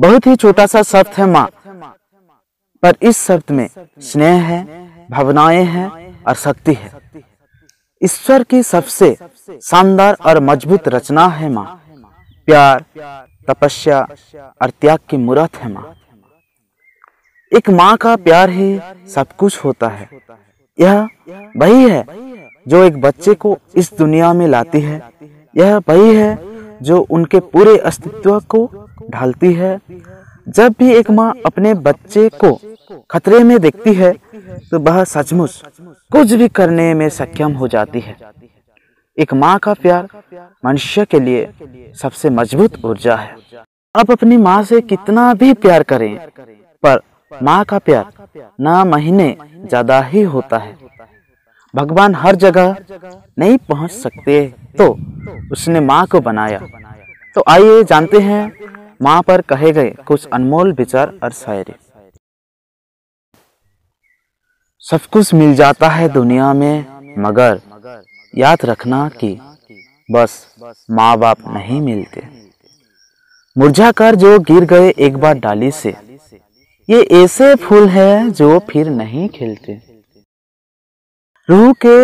बहुत ही छोटा सा शब्द है माँ पर इस शब्द में स्नेह है भावनाएं हैं और शक्ति है ईश्वर की सबसे शानदार और मजबूत रचना है माँ प्यार तपस्या और त्याग की मूर्त है माँ एक माँ का प्यार ही सब कुछ होता है यह वही है जो एक बच्चे को इस दुनिया में लाती है यह वही है जो उनके पूरे अस्तित्व को ढालती है जब भी एक माँ अपने बच्चे को खतरे में देखती है तो वह सचमुच कुछ भी करने में सक्षम हो जाती है एक माँ का प्यार मनुष्य के लिए सबसे मजबूत ऊर्जा है आप अपनी माँ से कितना भी प्यार करें पर माँ का प्यार न महीने ज्यादा ही होता है भगवान हर जगह नहीं पहुँच सकते तो उसने माँ को बनाया तो आइए जानते हैं माँ पर कहे गए कुछ अनमोल विचार और शायरी सब कुछ मिल जाता है दुनिया में मगर याद रखना कि बस माँ बाप नहीं मिलते मुरझा कर जो गिर गए एक बार डाली से ये ऐसे फूल है जो फिर नहीं खिलते रूह के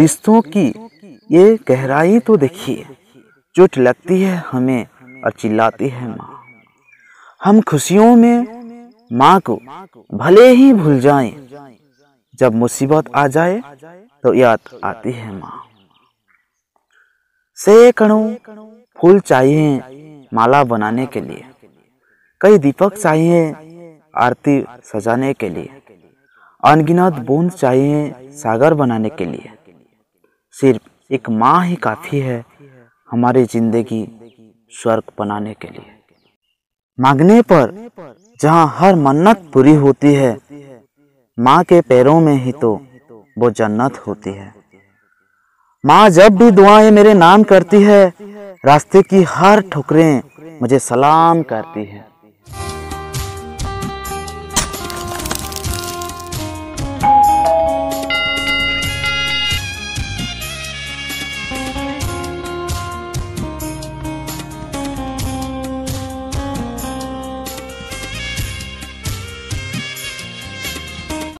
रिश्तों की ये गहराई तो देखिए चुट लगती है हमें और चिल्लाती है माँ हम खुशियों में माँ को भले ही भूल जाएं, जब मुसीबत आ जाए तो याद आती है माँ सैकड़ों फूल चाहिए माला बनाने के लिए कई दीपक चाहिए आरती सजाने के लिए अनगिनत बूंद चाहिए सागर बनाने के लिए सिर्फ एक माँ ही काफ़ी है हमारी जिंदगी स्वर्ग बनाने के लिए मांगने पर जहाँ हर मन्नत पूरी होती है माँ के पैरों में ही तो वो जन्नत होती है माँ जब भी दुआएं मेरे नाम करती है रास्ते की हर ठुकरें मुझे सलाम करती है